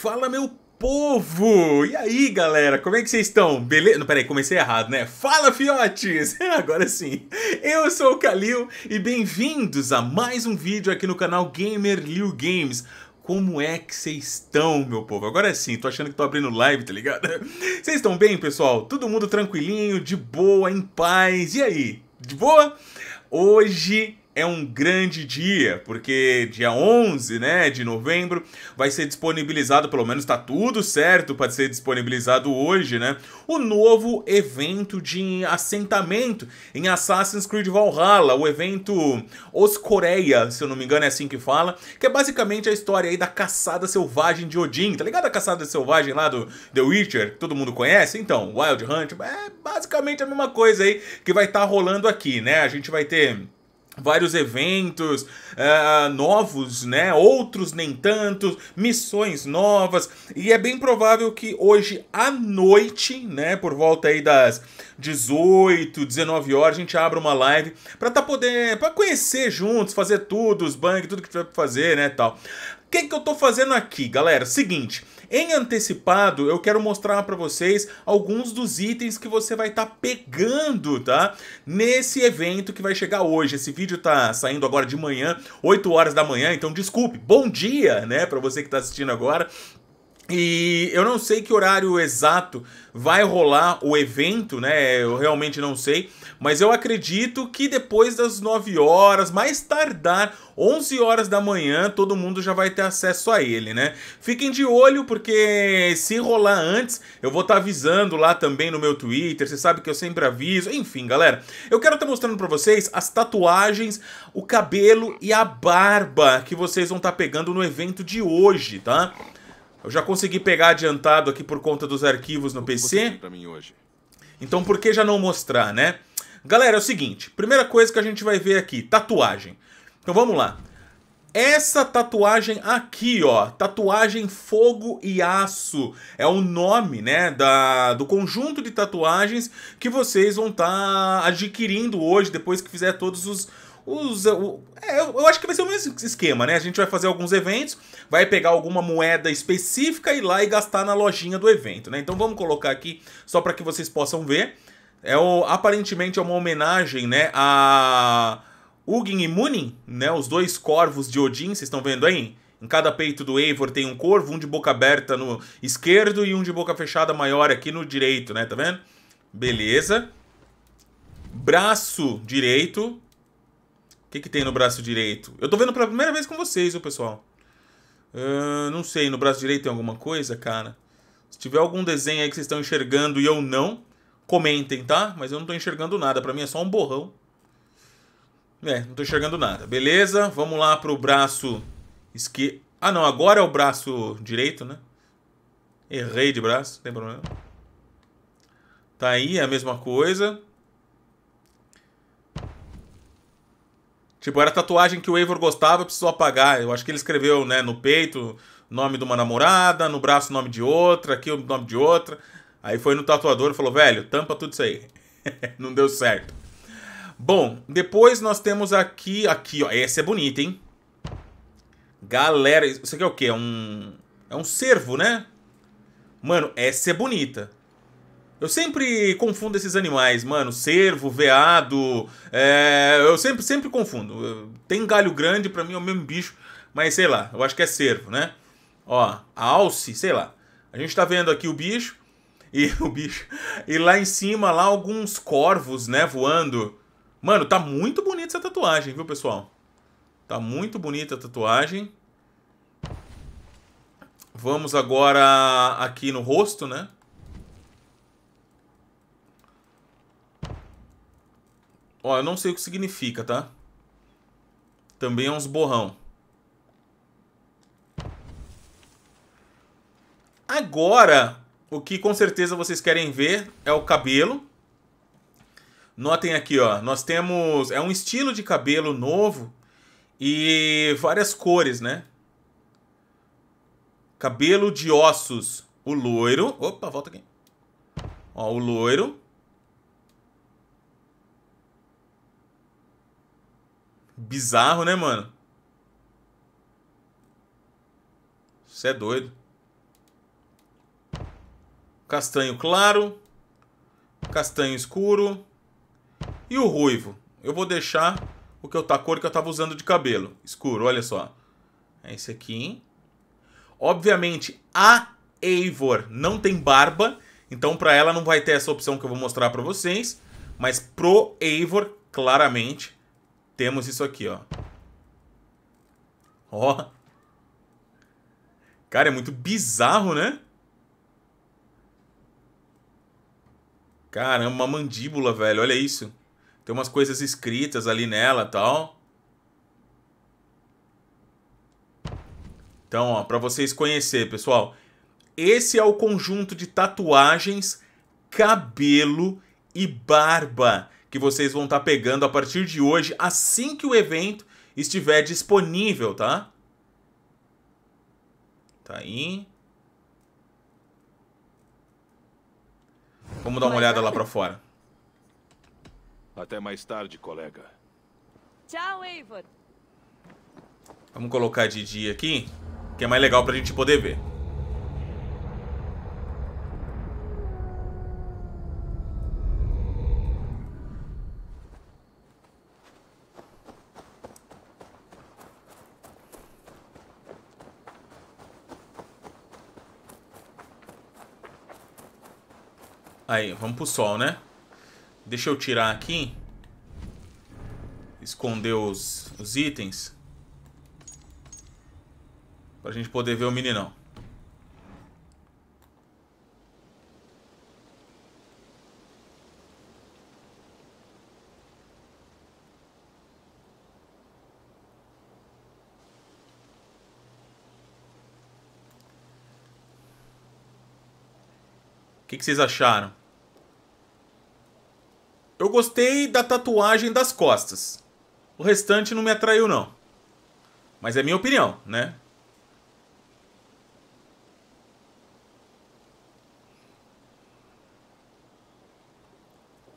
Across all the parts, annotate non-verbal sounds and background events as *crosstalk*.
Fala meu povo! E aí galera, como é que vocês estão? Beleza? Não, peraí, comecei errado, né? Fala fiotes! *laughs* Agora sim! Eu sou o Kalil e bem-vindos a mais um vídeo aqui no canal Gamer Liu Games como é que vocês estão, meu povo? Agora sim, tô achando que tô abrindo live, tá ligado? *laughs* Vocês estão bem, pessoal? Todo mundo tranquilinho, de boa, em paz. E aí? De boa? Hoje é um grande dia, porque dia 11 né, de novembro vai ser disponibilizado, pelo menos está tudo certo para ser disponibilizado hoje, né? O novo evento de assentamento em Assassin's Creed Valhalla, o evento Os Coreia, se eu não me engano é assim que fala, que é basicamente a história aí da caçada selvagem de Odin, tá ligado a caçada selvagem lá do The Witcher, que todo mundo conhece? Então, Wild Hunt, é basicamente a mesma coisa aí que vai estar tá rolando aqui, né? A gente vai ter vários eventos uh, novos, né? Outros nem tantos, missões novas e é bem provável que hoje à noite, né? Por volta aí das 18, 19 horas a gente abra uma live para tá poder, para conhecer juntos, fazer tudo, os bangs, tudo que tiver para fazer, né? Tal. O que, que eu tô fazendo aqui, galera? Seguinte, em antecipado, eu quero mostrar para vocês alguns dos itens que você vai estar tá pegando, tá? Nesse evento que vai chegar hoje. Esse vídeo tá saindo agora de manhã, 8 horas da manhã, então desculpe. Bom dia, né, para você que tá assistindo agora. E eu não sei que horário exato vai rolar o evento, né? Eu realmente não sei. Mas eu acredito que depois das 9 horas, mais tardar 11 horas da manhã, todo mundo já vai ter acesso a ele, né? Fiquem de olho porque se rolar antes, eu vou estar tá avisando lá também no meu Twitter, você sabe que eu sempre aviso. Enfim, galera, eu quero estar tá mostrando para vocês as tatuagens, o cabelo e a barba que vocês vão estar tá pegando no evento de hoje, tá? Eu já consegui pegar adiantado aqui por conta dos arquivos no PC. Então por que já não mostrar, né? Galera, é o seguinte, primeira coisa que a gente vai ver aqui, tatuagem. Então vamos lá. Essa tatuagem aqui, ó, tatuagem fogo e aço, é o nome, né, da, do conjunto de tatuagens que vocês vão estar tá adquirindo hoje, depois que fizer todos os, os, o, é, eu acho que vai ser o mesmo esquema, né? A gente vai fazer alguns eventos, vai pegar alguma moeda específica e ir lá e gastar na lojinha do evento, né? Então vamos colocar aqui só para que vocês possam ver. É o, aparentemente é uma homenagem né, a Ugin e Munin, né, os dois corvos de Odin, vocês estão vendo aí? Em cada peito do Eivor tem um corvo, um de boca aberta no esquerdo e um de boca fechada maior aqui no direito, né? Tá vendo? Beleza. Braço direito. O que, que tem no braço direito? Eu tô vendo pela primeira vez com vocês, o pessoal? Uh, não sei, no braço direito tem alguma coisa, cara? Se tiver algum desenho aí que vocês estão enxergando e eu não, Comentem, tá? Mas eu não tô enxergando nada. Para mim é só um borrão. É, não tô enxergando nada. Beleza, vamos lá pro braço esquerdo. Ah, não, agora é o braço direito, né? Errei de braço, não tem problema. Tá aí, é a mesma coisa. Tipo, era a tatuagem que o Eivor gostava, precisou apagar. Eu acho que ele escreveu, né, no peito, nome de uma namorada, no braço, nome de outra, aqui o nome de outra. Aí foi no tatuador e falou: velho, tampa tudo isso aí. *laughs* não deu certo. Bom, depois nós temos aqui, aqui, ó. Esse é bonito, hein? Galera, isso aqui é o quê? É um. É um cervo, né? Mano, essa é bonita. Eu sempre confundo esses animais, mano. Cervo, veado. É... eu sempre, sempre confundo. Tem galho grande, pra mim é o mesmo bicho. Mas sei lá, eu acho que é cervo, né? Ó, alce, sei lá. A gente tá vendo aqui o bicho e o bicho. E lá em cima, lá alguns corvos, né, voando. Mano, tá muito bonita essa tatuagem, viu, pessoal? Tá muito bonita a tatuagem. Vamos agora aqui no rosto, né? Ó, eu não sei o que significa, tá? Também é uns borrão. Agora, o que com certeza vocês querem ver é o cabelo. Notem aqui, ó, nós temos é um estilo de cabelo novo e várias cores, né? Cabelo de ossos, o loiro. Opa, volta aqui. Ó, o loiro. Bizarro, né, mano? Você é doido castanho claro, castanho escuro e o ruivo. Eu vou deixar o que eu tá, a cor que eu estava usando de cabelo. Escuro, olha só. É esse aqui. Obviamente, a Eivor não tem barba, então para ela não vai ter essa opção que eu vou mostrar para vocês. Mas pro Eivor, claramente, temos isso aqui, ó. Ó. Cara, é muito bizarro, né? Caramba, uma mandíbula, velho. Olha isso. Tem umas coisas escritas ali nela tal. Então, ó, para vocês conhecerem, pessoal, esse é o conjunto de tatuagens, cabelo e barba que vocês vão estar tá pegando a partir de hoje, assim que o evento estiver disponível, tá? Tá aí. Vamos dar uma olhada é lá pra fora. Até mais tarde, colega. Tchau, Eivor. Vamos colocar de dia aqui, que é mais legal pra gente poder ver. Aí, vamos pro sol, né? Deixa eu tirar aqui. Esconder os, os itens. Pra gente poder ver o meninão. O que, que vocês acharam? Eu gostei da tatuagem das costas. O restante não me atraiu, não. Mas é minha opinião, né?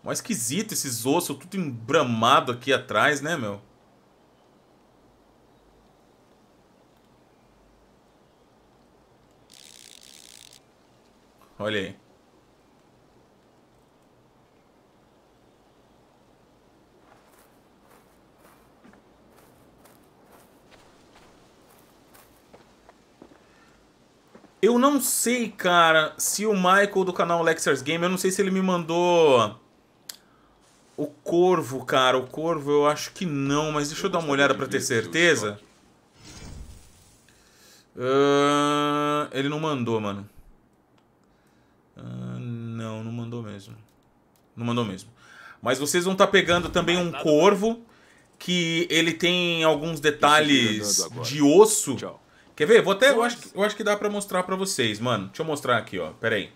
Mó esquisito esses ossos, tudo embramado aqui atrás, né, meu? Olha aí. Eu não sei, cara, se o Michael do canal Lexers Game, eu não sei se ele me mandou o Corvo, cara. O Corvo eu acho que não, mas deixa eu, eu dar uma olhada para ter certeza. Uh, ele não mandou, mano. Uh, não, não mandou mesmo. Não mandou mesmo. Mas vocês vão estar tá pegando também um Corvo, que ele tem alguns detalhes de osso. Tchau. Quer ver? Vou até. Eu acho, que, eu acho que dá pra mostrar pra vocês, mano. Deixa eu mostrar aqui, ó. Pera aí.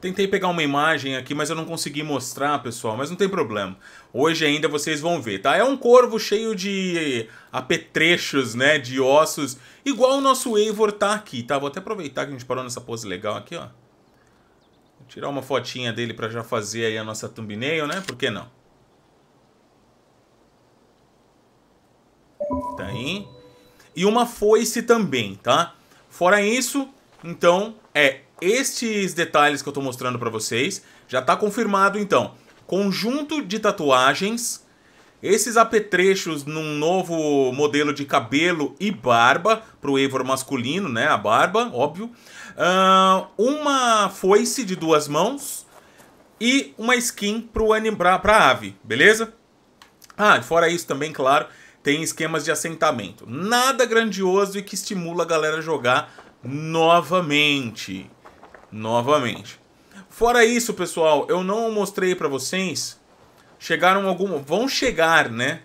Tentei pegar uma imagem aqui, mas eu não consegui mostrar, pessoal, mas não tem problema. Hoje ainda vocês vão ver, tá? É um corvo cheio de apetrechos, né, de ossos, igual o nosso Eivor tá aqui, tá? Vou até aproveitar que a gente parou nessa pose legal aqui, ó. Vou tirar uma fotinha dele pra já fazer aí a nossa thumbnail, né? Por que não? Tá aí e uma foice também, tá? Fora isso, então, é estes detalhes que eu tô mostrando para vocês. Já tá confirmado, então. Conjunto de tatuagens, esses apetrechos num novo modelo de cabelo e barba, pro Eivor masculino, né? A barba, óbvio. Uh, uma foice de duas mãos e uma skin pro anim... pra, pra ave, beleza? Ah, fora isso também, claro, tem esquemas de assentamento. Nada grandioso e que estimula a galera a jogar novamente. Novamente. Fora isso, pessoal, eu não mostrei para vocês. Chegaram algumas. Vão chegar, né?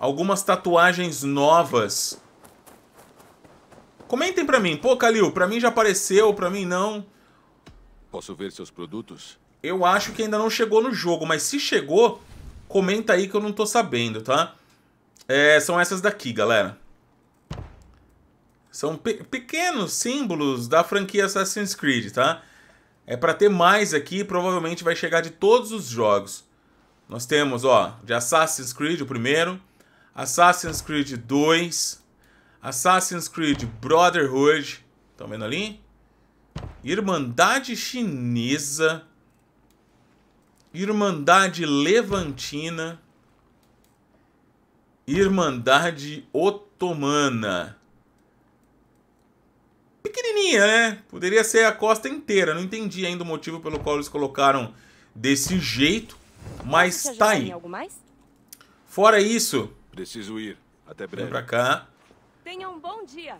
Algumas tatuagens novas. Comentem pra mim. Pô, Calil, pra mim já apareceu, pra mim não. Posso ver seus produtos? Eu acho que ainda não chegou no jogo, mas se chegou, comenta aí que eu não tô sabendo, tá? É, são essas daqui, galera. São pe pequenos símbolos da franquia Assassin's Creed, tá? É para ter mais aqui, provavelmente vai chegar de todos os jogos. Nós temos, ó, de Assassin's Creed o primeiro, Assassin's Creed 2, Assassin's Creed Brotherhood, estão vendo ali? Irmandade Chinesa, Irmandade Levantina, Irmandade Otomana. Pequenininha, né? Poderia ser a costa inteira. Não entendi ainda o motivo pelo qual eles colocaram desse jeito, mas tá aí. Fora isso... Preciso ir. Até breve. Vem pra cá. Tenha um bom dia.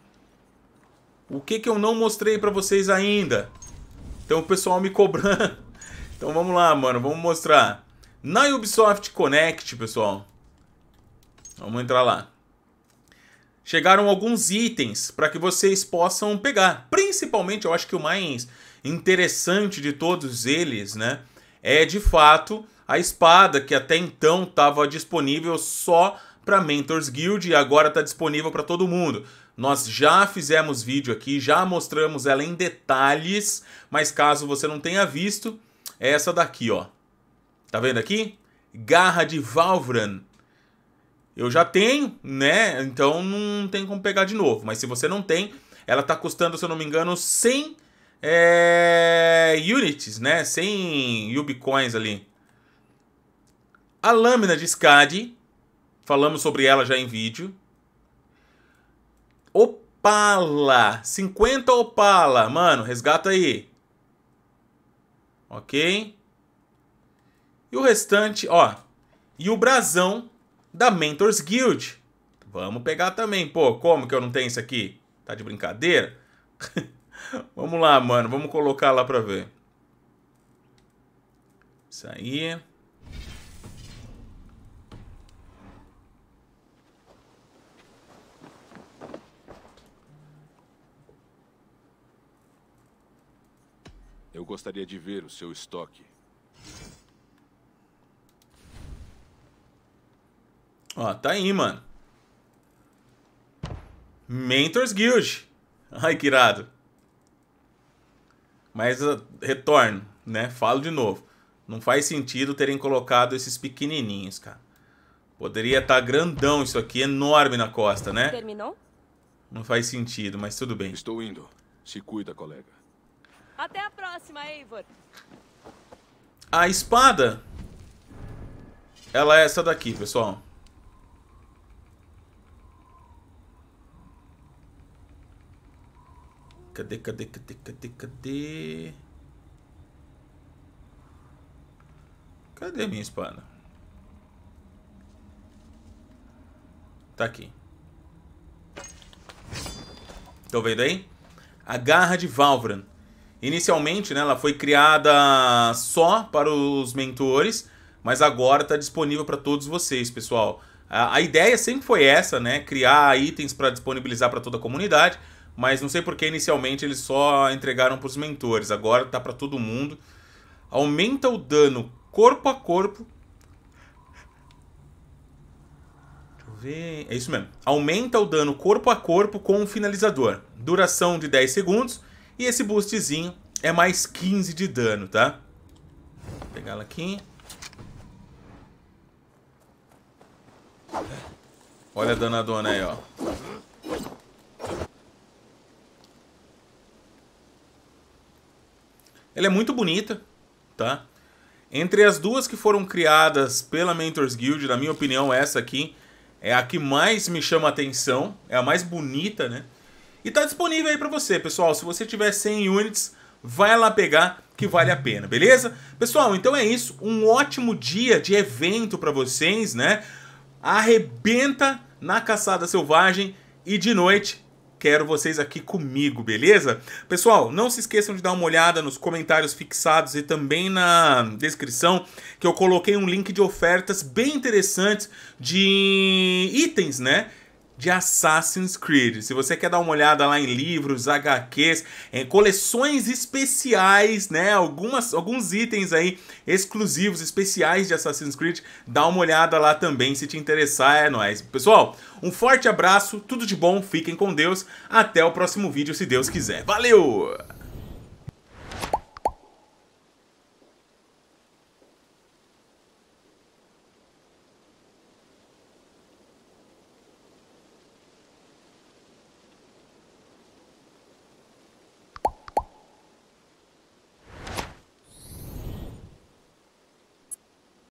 O que que eu não mostrei pra vocês ainda? Então o pessoal me cobrando. *laughs* Então vamos lá, mano. Vamos mostrar. Na Ubisoft Connect, pessoal, Vamos entrar lá. Chegaram alguns itens para que vocês possam pegar. Principalmente, eu acho que o mais interessante de todos eles, né, é de fato a espada que até então estava disponível só para Mentors Guild e agora está disponível para todo mundo. Nós já fizemos vídeo aqui, já mostramos ela em detalhes, mas caso você não tenha visto, é essa daqui, ó. Tá vendo aqui? Garra de Valvran eu já tenho, né? Então não tem como pegar de novo. Mas se você não tem, ela tá custando, se eu não me engano, 100 é, units, né? 100 ubicoins ali. A lâmina de SCAD, falamos sobre ela já em vídeo. Opala, 50 Opala, mano, resgata aí. Ok? E o restante, ó. E o brasão da Mentors Guild. Vamos pegar também. Pô, como que eu não tenho isso aqui? Tá de brincadeira? *laughs* vamos lá, mano. Vamos colocar lá pra ver. Isso aí. Eu gostaria de ver o seu estoque. Ó, tá aí, mano. Mentors Guild. *laughs* Ai, que irado. Mas uh, retorno, né? Falo de novo. Não faz sentido terem colocado esses pequenininhos, cara. Poderia estar tá grandão isso aqui, enorme na costa, né? Terminou? Não faz sentido, mas tudo bem. Estou indo. Se cuida, colega. Até a próxima, Eivor. A espada. Ela é essa daqui, pessoal. Cadê, cadê, cadê, cadê, cadê? Cadê minha espada? Tá aqui. Tô vendo aí? A garra de Valvran. Inicialmente, né, ela foi criada só para os mentores, mas agora está disponível para todos vocês, pessoal. A, a, ideia sempre foi essa, né? Criar itens para disponibilizar para toda a comunidade mas não sei porque inicialmente eles só entregaram para os mentores, agora tá para todo mundo. Aumenta o dano corpo a corpo. Deixa eu ver. É isso mesmo. Aumenta o dano corpo a corpo com o um finalizador. Duração de 10 segundos e esse boostzinho é mais 15 de dano, tá? Vou pegar ela aqui. Olha a danadona aí, ó. Ela é muito bonita, tá? Entre as duas que foram criadas pela Mentors Guild, na minha opinião, essa aqui é a que mais me chama atenção, é a mais bonita, né? E tá disponível aí para você, pessoal. Se você tiver 100 units, vai lá pegar que vale a pena, beleza? Pessoal, então é isso. Um ótimo dia de evento para vocês, né? Arrebenta na caçada selvagem e de noite Quero vocês aqui comigo, beleza? Pessoal, não se esqueçam de dar uma olhada nos comentários fixados e também na descrição que eu coloquei um link de ofertas bem interessantes de itens, né? de Assassin's Creed. Se você quer dar uma olhada lá em livros, HQs, em é, coleções especiais, né? Algumas, alguns itens aí exclusivos, especiais de Assassin's Creed, dá uma olhada lá também se te interessar, é nóis. Pessoal, um forte abraço, tudo de bom, fiquem com Deus, até o próximo vídeo, se Deus quiser. Valeu!